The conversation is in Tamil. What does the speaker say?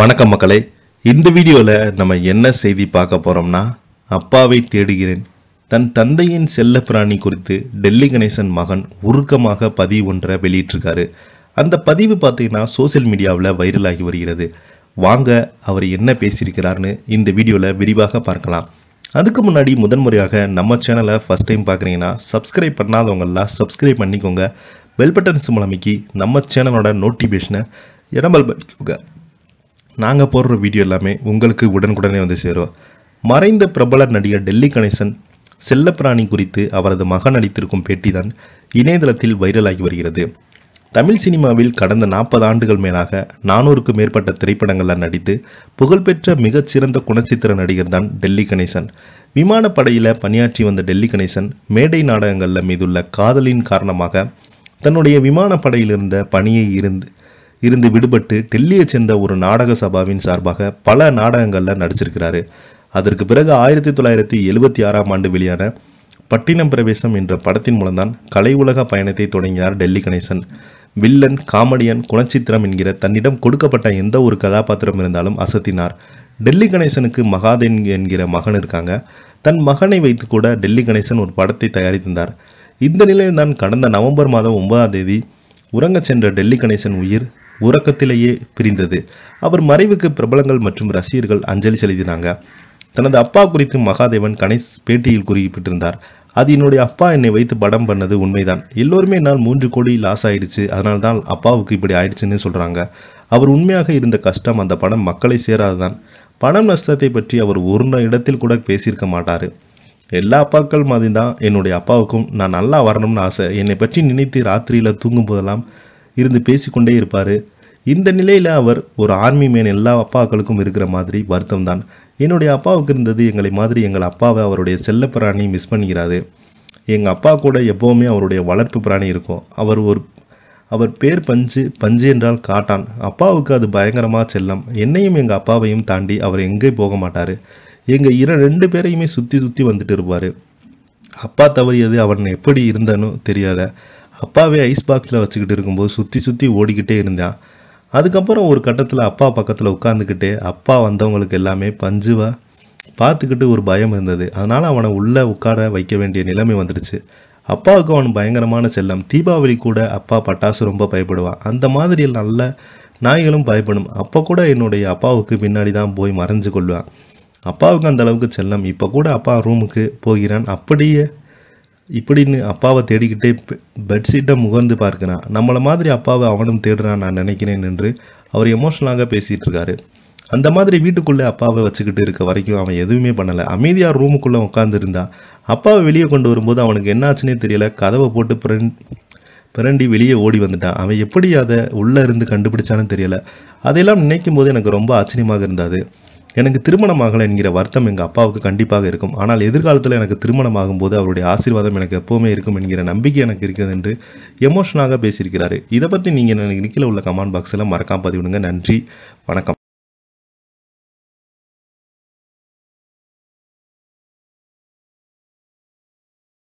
வணக்கம் மக்களே இந்த வீடியோவில் நம்ம என்ன செய்தி பார்க்க போகிறோம்னா அப்பாவை தேடுகிறேன் தன் தந்தையின் செல்ல பிராணி குறித்து டெல்லி கணேசன் மகன் உருக்கமாக பதிவு ஒன்றை வெளியிட்டிருக்காரு அந்த பதிவு பார்த்தீங்கன்னா சோசியல் மீடியாவில் வைரலாகி வருகிறது வாங்க அவர் என்ன பேசியிருக்கிறார்னு இந்த வீடியோவில் விரிவாக பார்க்கலாம் அதுக்கு முன்னாடி முதன்முறையாக நம்ம சேனலை ஃபஸ்ட் டைம் பார்க்குறீங்கன்னா சப்ஸ்கிரைப் பண்ணாதவங்களாம் சப்ஸ்கிரைப் பண்ணிக்கோங்க பெல் பட்டன்ஸ் மூலமைக்கு நம்ம சேனலோட நோட்டிஃபிகேஷனை இடம்பல் பண்ணிக்கோங்க நாங்கள் போடுற வீடியோ எல்லாமே உங்களுக்கு உடனுக்குடனே வந்து சேரும் மறைந்த பிரபல நடிகர் டெல்லி கணேசன் செல்லப்பிராணி குறித்து அவரது மகன் அளித்திருக்கும் பேட்டிதான் இணையதளத்தில் வைரலாகி வருகிறது தமிழ் சினிமாவில் கடந்த நாற்பது ஆண்டுகள் மேலாக நானூறுக்கும் மேற்பட்ட திரைப்படங்களில் நடித்து புகழ்பெற்ற மிகச்சிறந்த குணச்சித்திர நடிகர் தான் டெல்லி கணேசன் விமானப்படையில் பணியாற்றி வந்த டெல்லி கணேசன் மேடை நாடகங்களில் மீதுள்ள காதலின் காரணமாக தன்னுடைய விமானப்படையிலிருந்த பணியை இருந்து இருந்து விடுபட்டு டெல்லியை சேர்ந்த ஒரு நாடக சபாவின் சார்பாக பல நாடகங்களில் நடிச்சிருக்கிறாரு அதற்கு பிறகு ஆயிரத்தி தொள்ளாயிரத்தி எழுபத்தி ஆறாம் ஆண்டு வெளியான பட்டினம் பிரவேசம் என்ற படத்தின் மூலம்தான் கலை உலக பயணத்தை தொடங்கினார் டெல்லி கணேசன் வில்லன் காமெடியன் குணச்சித்திரம் என்கிற தன்னிடம் கொடுக்கப்பட்ட எந்த ஒரு கதாபாத்திரம் இருந்தாலும் அசத்தினார் டெல்லி கணேசனுக்கு மகாதேன் என்கிற மகன் இருக்காங்க தன் மகனை வைத்து கூட டெல்லி கணேசன் ஒரு படத்தை தயாரித்திருந்தார் இந்த நிலையில்தான் கடந்த நவம்பர் மாதம் ஒன்பதாம் தேதி உறங்க சென்ற டெல்லி கணேசன் உயிர் உறக்கத்திலேயே பிரிந்தது அவர் மறைவுக்கு பிரபலங்கள் மற்றும் ரசிகர்கள் அஞ்சலி செலுத்தினாங்க தனது அப்பா குறித்து மகாதேவன் கணேஷ் பேட்டியில் குறிப்பிட்டிருந்தார் அது என்னுடைய அப்பா என்னை வைத்து படம் பண்ணது உண்மைதான் எல்லோருமே நான் மூன்று கோடி லாஸ் ஆயிடுச்சு அதனால தான் அப்பாவுக்கு இப்படி ஆயிடுச்சுன்னு சொல்கிறாங்க அவர் உண்மையாக இருந்த கஷ்டம் அந்த படம் மக்களை சேராதுதான் பணம் நஷ்டத்தை பற்றி அவர் ஒரு இடத்தில் கூட பேசியிருக்க மாட்டார் எல்லா அப்பாக்கள் மாதிரி தான் என்னுடைய அப்பாவுக்கும் நான் நல்லா வரணும்னு ஆசை என்னை பற்றி நினைத்து ராத்திரியில் தூங்கும் போதெல்லாம் இருந்து பேசிக்கொண்டே இருப்பார் இந்த நிலையில் அவர் ஒரு ஆர்மி மேன் எல்லா அப்பாக்களுக்கும் இருக்கிற மாதிரி வருத்தம் தான் என்னுடைய அப்பாவுக்கு இருந்தது எங்களை மாதிரி எங்கள் அப்பாவை அவருடைய செல்ல பிராணி மிஸ் பண்ணிக்கிறாரு எங்கள் அப்பா கூட எப்போவுமே அவருடைய வளர்ப்பு பிராணி இருக்கும் அவர் ஒரு அவர் பேர் பஞ்சு பஞ்சு என்றால் காட்டான் அப்பாவுக்கு அது பயங்கரமாக செல்லம் என்னையும் எங்கள் அப்பாவையும் தாண்டி அவர் எங்கே போக மாட்டார் எங்கள் இர ரெண்டு பேரையுமே சுற்றி சுற்றி வந்துட்டு இருப்பார் அப்பா தவறியது அவன் எப்படி இருந்தனும் தெரியாத அப்பாவே ஐஸ் பாக்ஸில் வச்சுக்கிட்டு இருக்கும்போது சுற்றி சுற்றி ஓடிக்கிட்டே இருந்தான் அதுக்கப்புறம் ஒரு கட்டத்தில் அப்பா பக்கத்தில் உட்காந்துக்கிட்டு அப்பா வந்தவங்களுக்கு எல்லாமே பஞ்சுவாக பார்த்துக்கிட்டு ஒரு பயம் இருந்தது அதனால் அவனை உள்ளே உட்கார வைக்க வேண்டிய நிலைமை வந்துடுச்சு அப்பாவுக்கு அவன் பயங்கரமான செல்லம் தீபாவளி கூட அப்பா பட்டாசு ரொம்ப பயப்படுவான் அந்த மாதிரி நல்ல நாய்களும் பயப்படும் அப்போ கூட என்னுடைய அப்பாவுக்கு பின்னாடி தான் போய் மறைஞ்சு கொள்வான் அப்பாவுக்கு அந்தளவுக்கு செல்லம் இப்போ கூட அப்பா ரூமுக்கு போகிறான் அப்படியே இப்படின்னு அப்பாவை தேடிக்கிட்டே பெட்ஷீட்டை முகர்ந்து பார்க்கிறான் நம்மளை மாதிரி அப்பாவை அவனும் தேடுறான் நான் நினைக்கிறேன் என்று அவர் எமோஷனலாக பேசிகிட்டு இருக்காரு அந்த மாதிரி வீட்டுக்குள்ளே அப்பாவை வச்சுக்கிட்டு இருக்க வரைக்கும் அவன் எதுவுமே பண்ணலை அமைதியாக ரூமுக்குள்ளே உட்காந்துருந்தான் அப்பாவை வெளியே கொண்டு வரும்போது அவனுக்கு என்னாச்சுன்னே தெரியல கதவை போட்டு பிரண் பிறண்டி வெளியே ஓடி வந்துட்டான் அவன் எப்படி அதை உள்ளே இருந்து கண்டுபிடிச்சான்னு தெரியல அதையெல்லாம் நினைக்கும் போது எனக்கு ரொம்ப ஆச்சரியமாக இருந்தது எனக்கு திருமணம் ஆகலை என்கிற வருத்தம் எங்கள் அப்பாவுக்கு கண்டிப்பாக இருக்கும் ஆனால் எதிர்காலத்தில் எனக்கு திருமணம் போது அவருடைய ஆசீர்வாதம் எனக்கு எப்போவுமே இருக்கும் என்கிற நம்பிக்கை எனக்கு இருக்கிறது என்று எமோஷனாக பேசியிருக்கிறாரு இதை பற்றி நீங்கள் எனக்கு நிற்கல உள்ள கமெண்ட் பாக்ஸில் மறக்காம பதிவிடுங்க நன்றி வணக்கம்